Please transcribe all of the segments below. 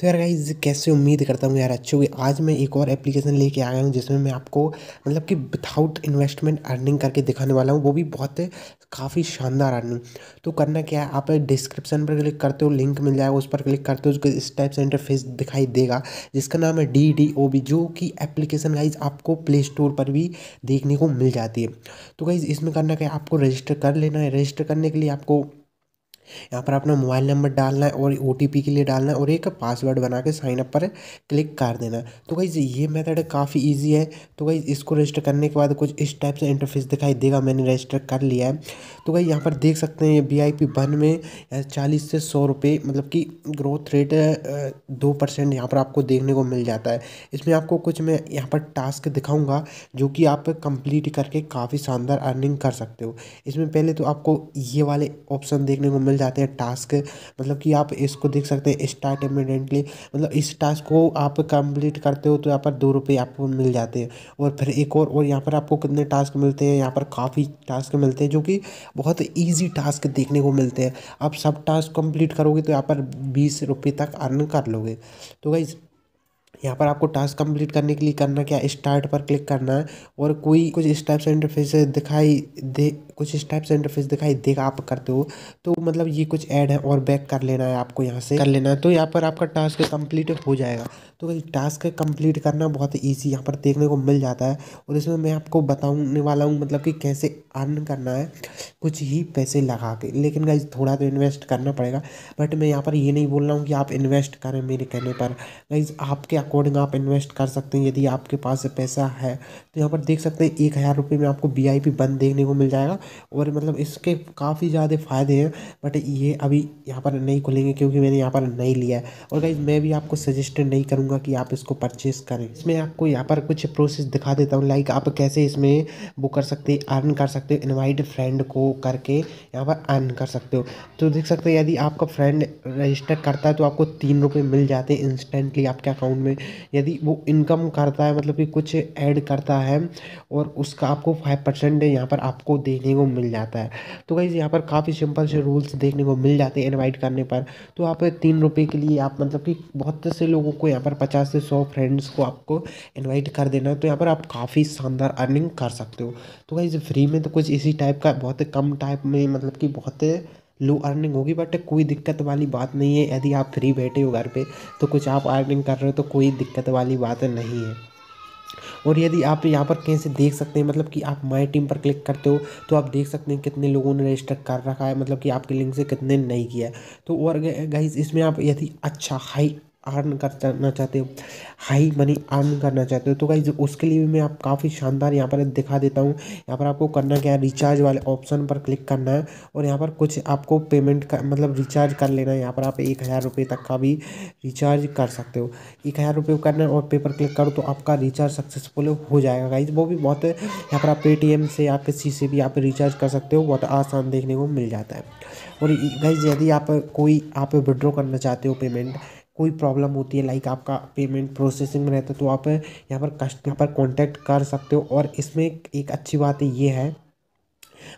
तो यार गाइज कैसे उम्मीद करता हूँ यार अच्छे हुए आज मैं एक और एप्लीकेशन लेके आया हूँ जिसमें मैं आपको मतलब कि विथआउट इन्वेस्टमेंट अर्निंग करके दिखाने वाला हूँ वो भी बहुत काफ़ी शानदार अर्निंग तो करना क्या है आप डिस्क्रिप्शन पर क्लिक करते हो लिंक मिल जाएगा उस पर क्लिक करते हो उसको इस टाइप से इंटरफेस दिखाई देगा जिसका नाम है डी डी ओ बी जो कि एप्लीकेशन गाइज आपको प्ले स्टोर पर भी देखने को मिल जाती है तो गाइज़ इसमें करना क्या है आपको रजिस्टर कर लेना है रजिस्टर करने के लिए आपको यहाँ पर अपना मोबाइल नंबर डालना है और ओ के लिए डालना है और एक पासवर्ड बना के साइन अप पर क्लिक कर देना है तो भाई ये मेथड काफ़ी ईजी है तो भाई इसको रजिस्टर करने के बाद कुछ इस टाइप से इंटरफेस दिखाई देगा मैंने रजिस्टर कर लिया है तो भाई यहाँ पर देख सकते हैं वी आई पी वन में चालीस से सौ रुपये मतलब कि ग्रोथ रेट दो परसेंट यहाँ पर आपको देखने को मिल जाता है इसमें आपको कुछ मैं यहाँ पर टास्क दिखाऊँगा जो कि आप कंप्लीट करके काफ़ी शानदार अर्निंग कर सकते हो इसमें पहले तो आपको ये वाले ऑप्शन देखने को मिल मिल जाते हैं टास्क मतलब कि आप इसको देख सकते हैं स्टार्ट इमिडेंटली मतलब इस टास्क को आप कंप्लीट करते हो तो यहाँ पर दो रुपये आपको मिल जाते हैं और फिर एक और और यहाँ पर आपको कितने टास्क मिलते हैं यहाँ पर काफ़ी टास्क मिलते हैं जो कि बहुत ईजी टास्क देखने को मिलते हैं आप सब टास्क कंप्लीट करोगे तो यहाँ पर बीस रुपये तक अर्न कर लोगे तो भाई यहाँ पर आपको टास्क कंप्लीट करने के लिए करना क्या स्टार्ट पर क्लिक करना है और कोई कुछ इस टाइप से इंटरफेस दिखाई दे कुछ इस टाइप से इंटरफेस दिखाई देगा आप करते हो तो मतलब ये कुछ ऐड है और बैक कर लेना है आपको यहाँ से कर लेना है तो यहाँ पर आपका टास्क कंप्लीट हो जाएगा तो भाई टास्क कंप्लीट करना बहुत ईजी यहाँ पर देखने को मिल जाता है और इसमें मैं आपको बताने वाला हूँ मतलब कि कैसे अर्न करना है कुछ ही पैसे लगा के लेकिन गाइज थोड़ा तो इन्वेस्ट करना पड़ेगा बट मैं यहाँ पर ये नहीं बोल रहा हूँ कि आप इन्वेस्ट करें मेरे कहने पर गाइज आपके अकॉर्डिंग आप इन्वेस्ट कर सकते हैं यदि आपके पास पैसा है तो यहाँ पर देख सकते हैं एक हज़ार रुपये में आपको वी आई पी बंद देखने को मिल जाएगा और मतलब इसके काफ़ी ज़्यादा फ़ायदे हैं बट ये अभी यहाँ पर नहीं खुलेंगे क्योंकि मैंने यहाँ पर नहीं लिया है और गाइज मैं भी आपको सजेस्ट नहीं करूँगा कि आप इसको परचेस करें इसमें आपको यहाँ पर कुछ प्रोसेस दिखा देता हूँ लाइक आप कैसे इसमें बुक कर सकते अर्न कर सकते हो इन्वाइट फ्रेंड को करके यहाँ पर अर्न कर सकते हो तो देख सकते हैं यदि आपका फ्रेंड रजिस्टर करता है तो आपको तीन रुपये मिल जाते हैं इंस्टेंटली आपके अकाउंट में यदि वो इनकम करता है मतलब कि कुछ ऐड करता है और उसका आपको फाइव परसेंट यहाँ पर आपको देखने को मिल जाता है तो गाइज़ यहाँ पर काफ़ी सिंपल से रूल्स देखने को मिल जाते हैं इन्वाइट करने पर तो आप तीन रुपये के लिए आप मतलब कि बहुत से लोगों को यहाँ पर पचास से सौ फ्रेंड्स को आपको इन्वाइट कर देना है तो यहाँ पर आप काफ़ी शानदार अर्निंग कर सकते हो तो गाइज़ फ्री में तो कुछ इसी टाइप का बहुत कम टाइप में मतलब कि बहुत लो अर्निंग होगी बट कोई दिक्कत वाली बात नहीं है यदि आप फ्री बैठे हो घर पे तो कुछ आप अर्निंग कर रहे हो तो कोई दिक्कत वाली बात नहीं है और यदि आप यहाँ पर कैसे देख सकते हैं मतलब कि आप माई टीम पर क्लिक करते हो तो आप देख सकते हैं कितने लोगों ने रजिस्टर कर रखा है मतलब कि आपके लिंक से कितने नहीं किया है तो और गई इसमें आप यदि अच्छा हाई अर्न करना चाहते हो हाई मनी अर्न करना चाहते हो तो गाइज उसके लिए भी मैं आप काफ़ी शानदार यहाँ पर दिखा देता हूँ यहाँ पर आपको करना क्या है रिचार्ज वाले ऑप्शन पर क्लिक करना है और यहाँ पर कुछ आपको पेमेंट का मतलब रिचार्ज कर लेना है यहाँ पर आप एक हज़ार रुपये तक का भी रिचार्ज कर सकते हो एक हज़ार रुपये करना है और पे पर क्लिक करो तो आपका रिचार्ज सक्सेसफुल हो जाएगा गाइज वो भी बहुत यहाँ पर आप पेटीएम से या किसी से भी आप रिचार्ज कर सकते हो बहुत आसान देखने को मिल जाता है और गाइज यदि आप कोई आप विड्रॉ करना चाहते हो पेमेंट कोई प्रॉब्लम होती है लाइक आपका पेमेंट प्रोसेसिंग में रहता है तो आप यहाँ पर कस्ट यहाँ पर कॉन्टैक्ट कर सकते हो और इसमें एक अच्छी बात ये है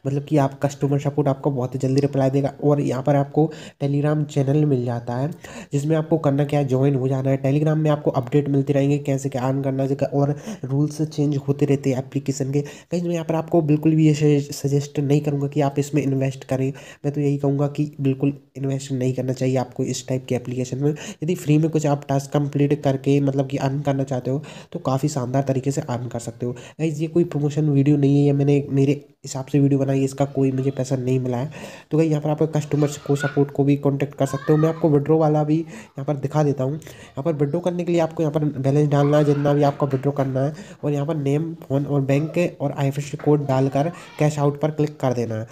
मतलब कि आप कस्टमर सपोर्ट आपको बहुत ही जल्दी रिप्लाई देगा और यहाँ पर आपको टेलीग्राम चैनल मिल जाता है जिसमें आपको करना क्या है ज्वाइन हो जाना है टेलीग्राम में आपको अपडेट मिलती रहेंगे कैसे क्या अर्न करना है और रूल्स चेंज होते रहते हैं एप्लीकेशन के कहीं मैं यहाँ पर आपको बिल्कुल भी ये सजेस्ट नहीं करूँगा कि आप इसमें इन्वेस्ट करें मैं तो यही कहूँगा कि बिल्कुल इन्वेस्ट नहीं करना चाहिए आपको इस टाइप के एप्लीकेशन में यदि फ्री में कुछ आप टास्क कंप्लीट करके मतलब कि अर्न करना चाहते हो तो काफ़ी शानदार तरीके से अर्न कर सकते हो गाइज ये कोई प्रमोशन वीडियो नहीं है या मैंने मेरे हिसाब से वीडियो बना बनाई इसका कोई मुझे पैसा नहीं मिला है तो भाई यहाँ पर आप कस्टमर को सपोर्ट को भी कॉन्टैक्ट कर सकते हो मैं आपको विड्रो वाला भी यहाँ पर दिखा देता हूँ यहाँ पर विड्रो करने के लिए आपको यहाँ पर बैलेंस डालना है जितना भी आपको विड्रो करना है और यहाँ पर नेम फोन और बैंक और आई कोड डालकर कैश आउट पर क्लिक कर देना है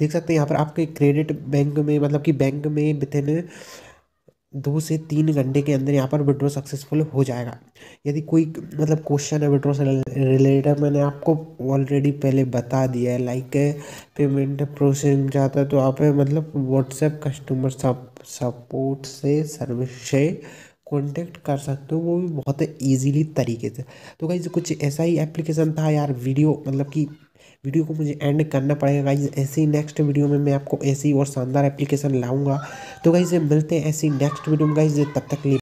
देख सकते हैं यहाँ पर आपके क्रेडिट बैंक में मतलब कि बैंक में विथिन दो से तीन घंटे के अंदर यहाँ पर विड्रॉ सक्सेसफुल हो जाएगा यदि कोई मतलब क्वेश्चन है विड्रॉ से रिलेटेड मैंने आपको ऑलरेडी पहले बता दिया है लाइक पेमेंट प्रोसेसिंग जाता है तो आप मतलब व्हाट्सएप कस्टमर सपोर्ट से सर्विस से कॉन्टेक्ट कर सकते हो वो भी बहुत ईजीली तरीके से तो कहीं कुछ ऐसा ही एप्लीकेशन था यार वीडियो मतलब कि वीडियो को मुझे एंड करना पड़ेगा गाइज ऐसे ही नेक्स्ट वीडियो में मैं आपको ऐसी और शानदार एप्लीकेशन लाऊंगा तो गाइज मिलते हैं ऐसी नेक्स्ट वीडियो में गाइज तब तक लिए